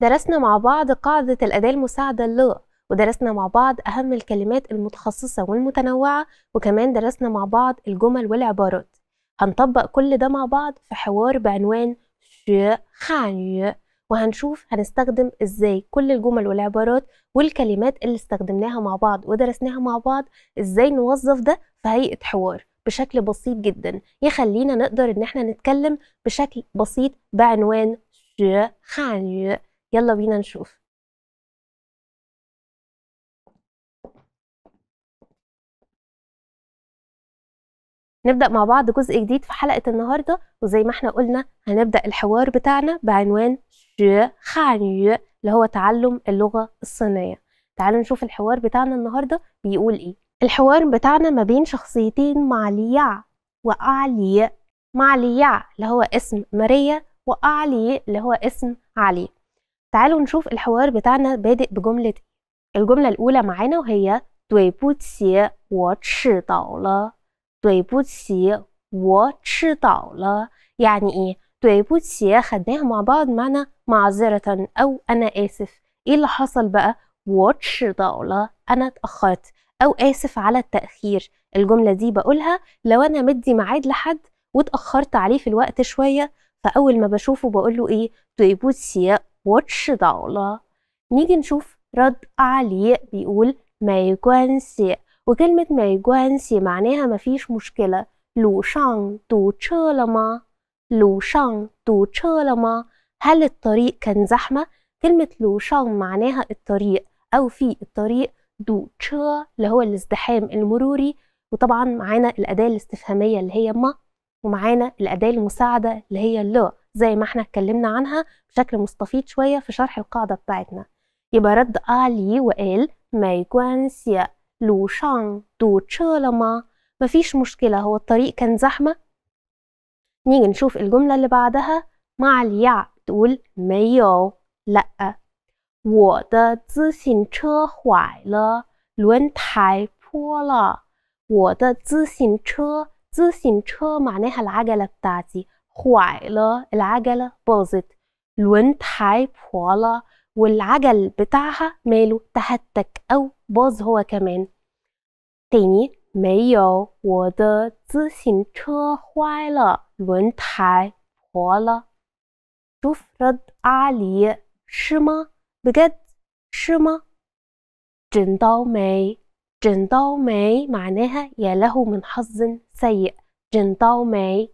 درسنا مع بعض قاعدة الأداة المساعدة ل ودرسنا مع بعض أهم الكلمات المتخصصة والمتنوعة وكمان درسنا مع بعض الجمل والعبارات هنطبق كل ده مع بعض في حوار بعنوان شو وهنشوف هنستخدم ازاي كل الجمل والعبارات والكلمات اللي استخدمناها مع بعض ودرسناها مع بعض ازاي نوظف ده في هيئة حوار بشكل بسيط جدا يخلينا نقدر ان احنا نتكلم بشكل بسيط بعنوان شو يلا بينا نشوف نبدأ مع بعض جزء جديد في حلقة النهاردة وزي ما احنا قلنا هنبدأ الحوار بتاعنا بعنوان شخانيو اللي هو تعلم اللغة الصينية تعالوا نشوف الحوار بتاعنا النهاردة بيقول ايه الحوار بتاعنا ما بين شخصيتين معليا وأعلي معليا اللي هو اسم ماريا وأعلي اللي هو اسم علي تعالوا نشوف الحوار بتاعنا بادئ بجملة إيه. الجملة الأولى معانا وهي يعني إيه؟ 对不起 خدناها مع بعض معنى معذرة أو أنا آسف. إيه اللي حصل بقى؟ 我迟到了 أنا اتأخرت أو آسف على التأخير. الجملة دي بقولها لو أنا مدي ميعاد لحد واتأخرت عليه في الوقت شوية فأول ما بشوفه بقول له إيه؟ 对不起 watch 到了 نيجي نشوف رد عليه بيقول ما يجوانسي وكلمة ما يجوانسي معناها ما فيش مشكلة لو شان تو لما لو شان تو لما هل الطريق كان زحمة؟ كلمة لو شان معناها الطريق أو في الطريق دو تش اللي هو الازدحام المروري وطبعا معانا الأداة الاستفهامية اللي هي ما ومعانا الأداة المساعدة اللي هي لا زي ما احنا اتكلمنا عنها بشكل مستفيض شوية في شرح القاعدة بتاعتنا يبقى رد آلي وقال ما مفيش مشكلة هو الطريق كان زحمة نيجي نشوف الجملة اللي بعدها مع اليع تقول ميو لأ معناها العجلة بتاعتي 坏了 العجلة باظت الويند هاي بوالا والعجل بتاعها ماله تهتك أو باظ هو كمان تاني 没有，我的自行车坏了，轮胎破了。شوف رد علي 是吗？بجد 是吗？真倒霉，真倒霉 معناها يا له من حظ سيء. 真倒霉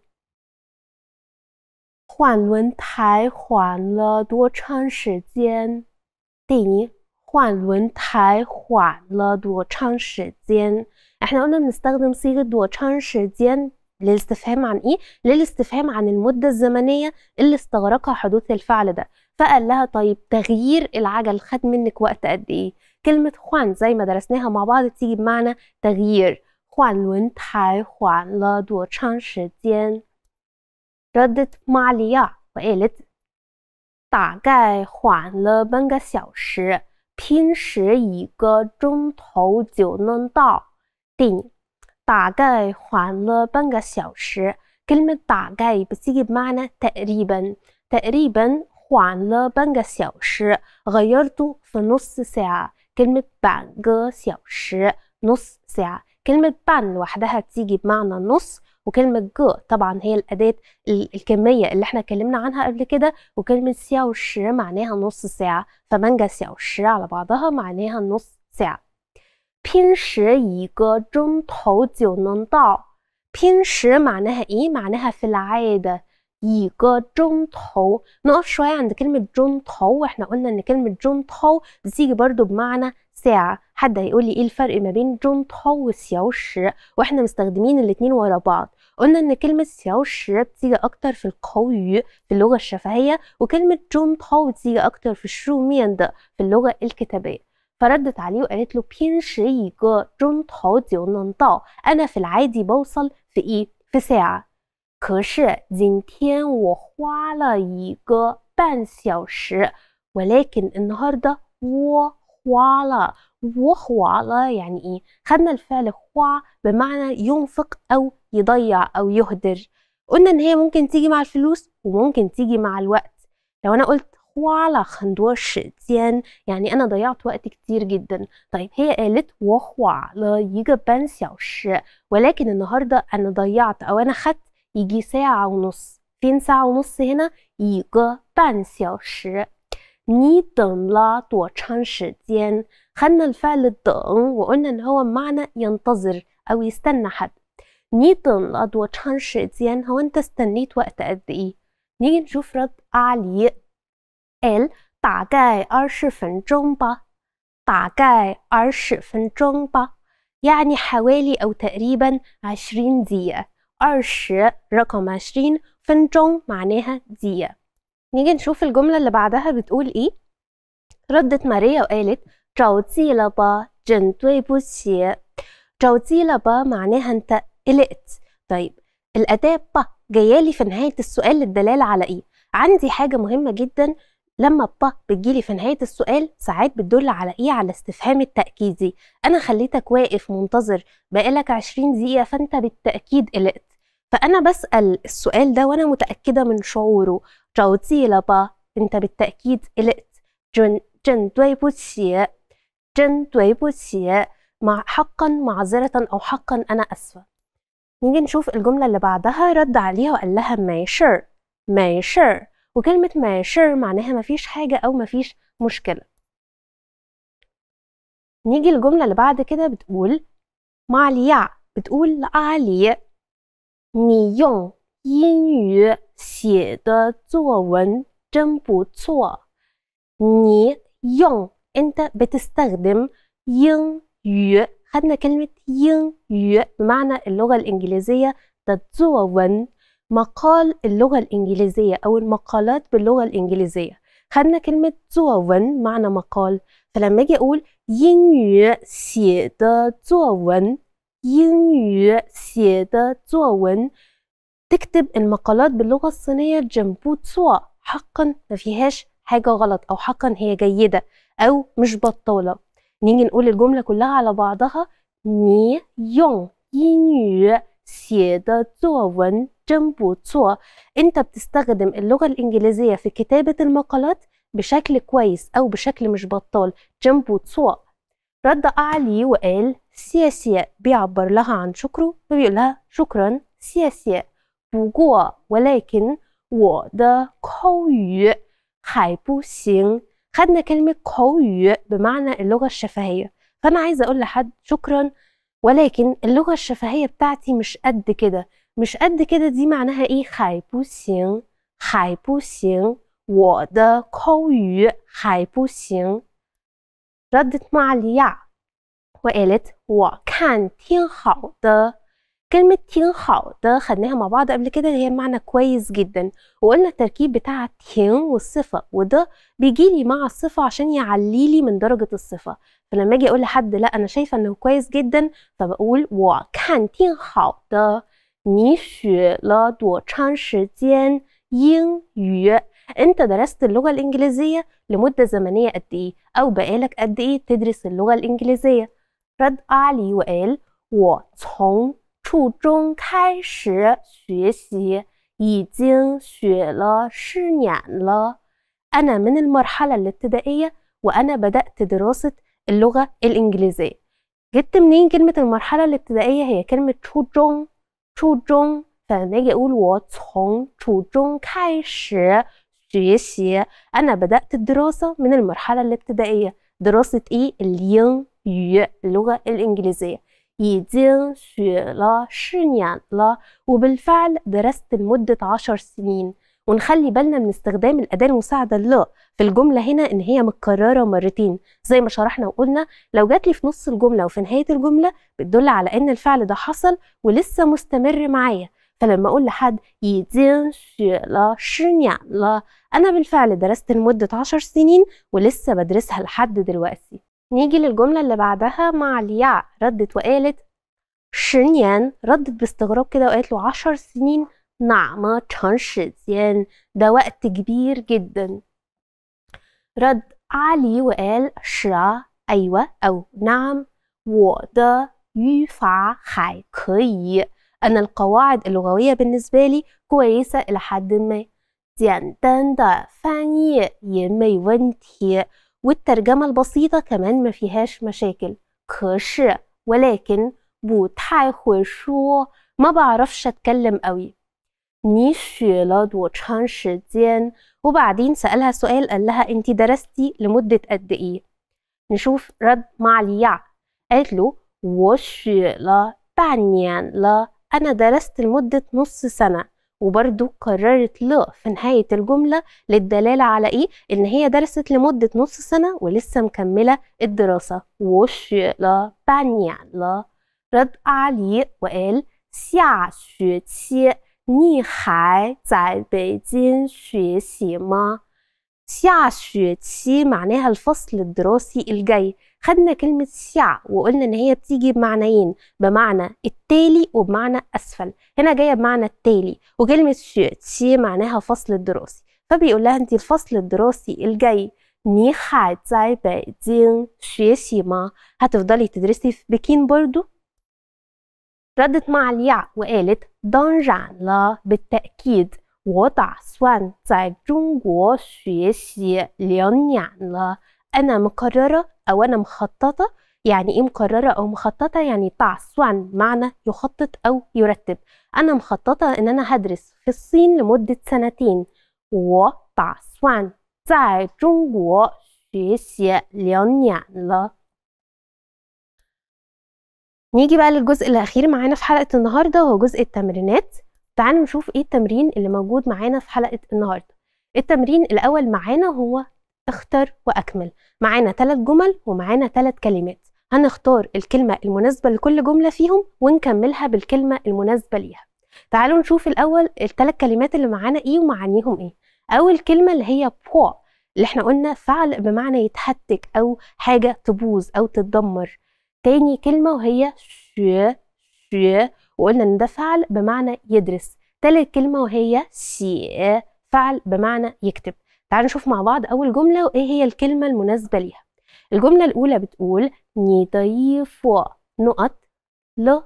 换轮胎换了多长时间？第一换轮胎换了多长时间？احنا قلنا بنستخدم صيغة دو تشان للاستفهام عن ايه؟ للاستفهام عن المدة الزمنية اللي استغرقها حدوث الفعل ده فقال لها طيب تغيير العجل خد منك وقت قد ايه؟ كلمة خوان زي ما درسناها مع بعض تيجي بمعنى تغيير خوان لون تاي خوان لا دو تشان شيجيان 这得马里亚回来子，大概缓了半个小时。平时一个钟头就能到。顶，大概缓了半个小时。给你们大概不记个嘛呢？在日本，在日本缓了半个小时。我要度分，四四下，给你们半个小时，四斯下，给你们半，还得还记个嘛呢，四。وكلمه جو طبعا هي الاداه الكميه اللي احنا اتكلمنا عنها قبل كده وكلمه سياو شر معناها نص ساعه فمانجا سياو شر على بعضها معناها نص ساعه بين شر معناها ايه؟ معناها في العادة يجا جون تو نقف شوية عند كلمة جون تو احنا قلنا ان كلمة جون تو بتيجي برضو بمعنى ساعة حد هيقول لي ايه الفرق ما بين جون تو شر واحنا مستخدمين الاتنين ورا بعض قلنا ان كلمه سياو سياوش بتيجي اكتر في القوي في اللغه الشفهيه وكلمه جون تاو بتيجي اكتر في الشو ده في اللغه الكتابيه فردت عليه وقالت له بين شي جون تاو جيو 偏食一个钟头就能到 أنا في العادي بوصل في إيه في ساعة 可是今天我花了一个半小时 ولكن النهاردة وحوالا وحوالا يعني إيه خدنا الفعل خوا بمعنى ينفق أو يضيع أو يهدر قلنا إن هي ممكن تيجي مع الفلوس وممكن تيجي مع الوقت لو أنا قلت يعني أنا ضيعت وقت كتير جدا. طيب هي قالت 我花了一个半小时 ولكن النهاردة أنا ضيعت أو أنا خدت يجي ساعة ونص. فين ساعة ونص هنا؟ ني لا 一个半小时. خدنا الفعل 等 وقلنا إن هو معنى ينتظر أو يستنى حد. نيوتن القضوة طحن شقتين هو انت استنيت وقت قد ايه نيجي نشوف رد عليق قال با يعني حوالي أو تقريبا عشرين دقيقة أرش رقم عشرين فنجون معناها دقيقة نيجي نشوف الجملة اللي بعدها بتقول إيه ردت ماريا وقالت جوزي لبا جن دوي بوشي جوزي لبا معناها انت قلقت طيب الأداة با لي في نهاية السؤال للدلالة على إيه عندي حاجة مهمة جدا لما با بتجيلي في نهاية السؤال ساعات بتدل على إيه على استفهام التأكيدي أنا خليتك واقف منتظر بقالك عشرين دقيقة فأنت بالتأكيد قلقت فأنا بسأل السؤال ده وأنا متأكدة من شعوره جاوتي لبا أنت بالتأكيد قلقت جن جن دوي بوتشي جن دوي بوتشي مع حقا معذرة أو حقا أنا أسفة نيجي نشوف الجملة اللي بعدها رد عليها وقال لها ماشر ماشر وكلمة ماشر معناها مفيش حاجة أو مفيش مشكلة نيجي الجملة اللي بعد كده بتقول معليع بتقول لعلي يون انت بتستخدم يو خدنا كلمة يو بمعنى اللغة الإنجليزية ون مقال اللغة الإنجليزية أو المقالات باللغة الإنجليزية خدنا كلمة ون معنى مقال فلما أجي أقول يو سي دا ين يو سي دا ون تكتب المقالات باللغة الصينية جنبو تزو حقا ما فيهاش حاجة غلط أو حقا هي جيدة أو مش بطالة نيجي نقول الجملة كلها على بعضها ني يونغ ينيو 写的作文真不错 انت بتستخدم اللغة الإنجليزية في كتابة المقالات بشكل كويس أو بشكل مش بطال 真不错 رد أعلي وقال سياسية بيعبر لها عن شكره وبيقول لها شكرا سياسية بقوة ولكن سين خدنا كلمة قوي بمعنى اللغة الشفهية فأنا عايزة أقول لحد شكرا ولكن اللغة الشفهية بتاعتي مش قد كده مش قد كده دي معناها إيه خاي بو سين خاي بو سين سين ردت مع اليا وقالت وكان 我看挺好的 كلمة تينخاو ده خدناها مع بعض قبل كده اللي هي معنى كويس جدا وقلنا التركيب بتاع تين والصفة وده بيجيلي مع الصفة عشان يعليلي من درجة الصفة فلما اجي اقول لحد لا انا شايفة انه كويس جدا فبقول تين تينخاو ده 你学了多长时间英语 انت درست اللغة الانجليزية لمدة زمنية قد ايه او بقالك قد ايه تدرس اللغة الانجليزية رد علي وقال 我从初中开始学习，已经学了十年了。أنا من المرحلة الابتدائية وأنا بدأت دراسة اللغة الإنجليزية. جبت منين كلمة المرحلة الابتدائية هي كلمة جون أجي أقول انا بدأت الدراسة من المرحلة الابتدائية دراسة إيه الين اللغة الإنجليزية 已经学了10年了 وبالفعل درست لمدة 10 سنين ونخلي بالنا من استخدام الأداة المساعدة لا في الجملة هنا إن هي متكررة مرتين زي ما شرحنا وقلنا لو جات لي في نص الجملة وفي نهاية الجملة بتدل على إن الفعل ده حصل ولسه مستمر معايا فلما أقول لحد 已经学了10年了 لا انا بالفعل درست لمدة 10 سنين ولسه بدرسها لحد دلوقتي نيجي للجملة اللي بعدها مع الياء ردت وقالت شنيان ردت باستغراب كده وقالت له عشر سنين نعم تشانشزيان ده وقت كبير جدا رد علي وقال شا أيوة أو نعم وده يفع حيكي أنا القواعد اللغوية بالنسبة لي كويسة إلى حد ما 简单的翻译也没问题。والترجمة البسيطة كمان ما فيهاش مشاكل كش ولكن شو ما بعرفش أتكلم قوي 你学了多长时间 وبعدين سألها سؤال قال لها أنت درستي لمدة قد إيه نشوف رد مع ليع قالت له لا أنا درست لمدة نص سنة وبرده قررت لا في نهاية الجملة للدلالة على إيه؟ إن هي درست لمدة نص سنة ولسه مكملة الدراسة وش لا بانيا لا رد علي وقال ما سيع الشيوتسي معناها الفصل الدراسي الجاي خدنا كلمة سيع وقلنا إن هي بتيجي بمعنيين بمعنى التالي وبمعنى أسفل هنا جاية بمعنى التالي وكلمة شيوتسي معناها فصل الدراسي فبيقول لها أنت الفصل الدراسي الجاي هتفضلي تدرسي في بكين برضو؟ ردت مع الياء وقالت دانجان لا بالتأكيد 我打算在中国学习两年了。أنا مقررة أو أنا مخططة يعني إيه مقررة أو مخططة يعني سوان معنى يخطط أو يرتب أنا مخططة إن أنا هدرس في الصين لمدة سنتين وتعسوان 在中国学习两年了 نيجي بقى للجزء الأخير معانا في حلقة النهاردة وهو جزء التمرينات تعالوا نشوف ايه التمرين اللي موجود معانا في حلقه النهارده التمرين الاول معانا هو اختر واكمل معانا ثلاث جمل ومعانا ثلاث كلمات هنختار الكلمه المناسبه لكل جمله فيهم ونكملها بالكلمه المناسبه ليها تعالوا نشوف الاول الثلاث كلمات اللي معانا ايه ومعانيهم ايه اول كلمه اللي هي بوا اللي احنا قلنا فعل بمعنى يتهتك او حاجه تبوظ او تتدمر تاني كلمه وهي ش ش وقلنا ان ده فعل بمعنى يدرس تالت كلمه وهي سي فعل بمعنى يكتب تعالوا نشوف مع بعض اول جمله وايه هي الكلمه المناسبه ليها الجمله الاولى بتقول ني فو نقط ل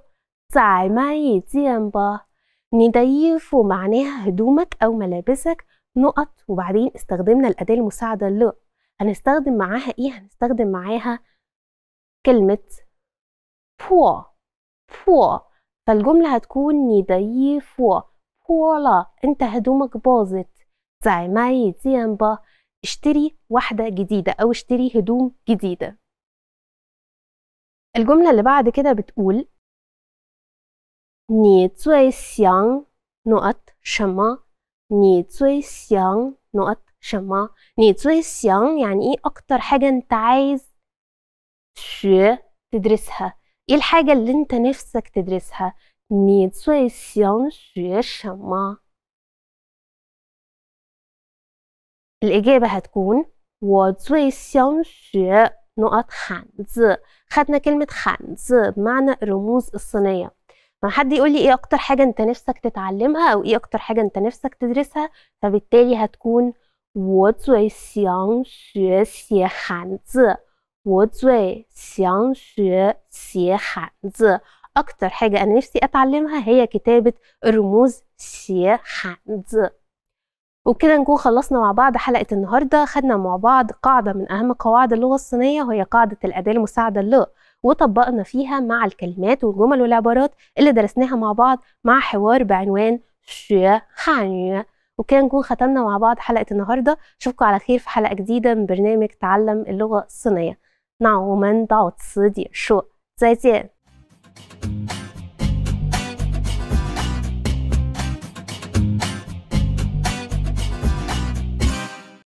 ني فو معناها هدومك او ملابسك نقط وبعدين استخدمنا الاداه المساعده ل هنستخدم معاها ايه هنستخدم معاها كلمه بو بو فالجملة هتكون 你的衣服破了 انت هدومك باظت 再买一件吧 اشتري واحدة جديدة أو اشتري هدوم جديدة الجملة اللي بعد كده بتقول سيان نقط شما سيان نقط شما سيان يعني ايه أكتر حاجة أنت عايز تدرسها ايه الحاجة اللي انت نفسك تدرسها 你最想学什么 الإجابة هتكون 我最想学 نقط حنز خدنا كلمة حنز بمعنى الرموز الصينية ما حد يقول لي ايه اكتر حاجة انت نفسك تتعلمها او ايه اكتر حاجة انت نفسك تدرسها فبالتالي هتكون 我最想学写汉字我最想学写汉字 أكتر حاجة أنا نفسي أتعلمها هي كتابة الرموز شيه حانز وبكده نكون خلصنا مع بعض حلقة النهاردة خدنا مع بعض قاعدة من أهم قواعد اللغة الصينية وهي قاعدة الأداة المساعدة ل وطبقنا فيها مع الكلمات والجمل والعبارات اللي درسناها مع بعض مع حوار بعنوان شيء حانيو وبكده نكون ختمنا مع بعض حلقة النهاردة أشوفكم على خير في حلقة جديدة من برنامج تعلم اللغة الصينية 那我们到此结束，再见。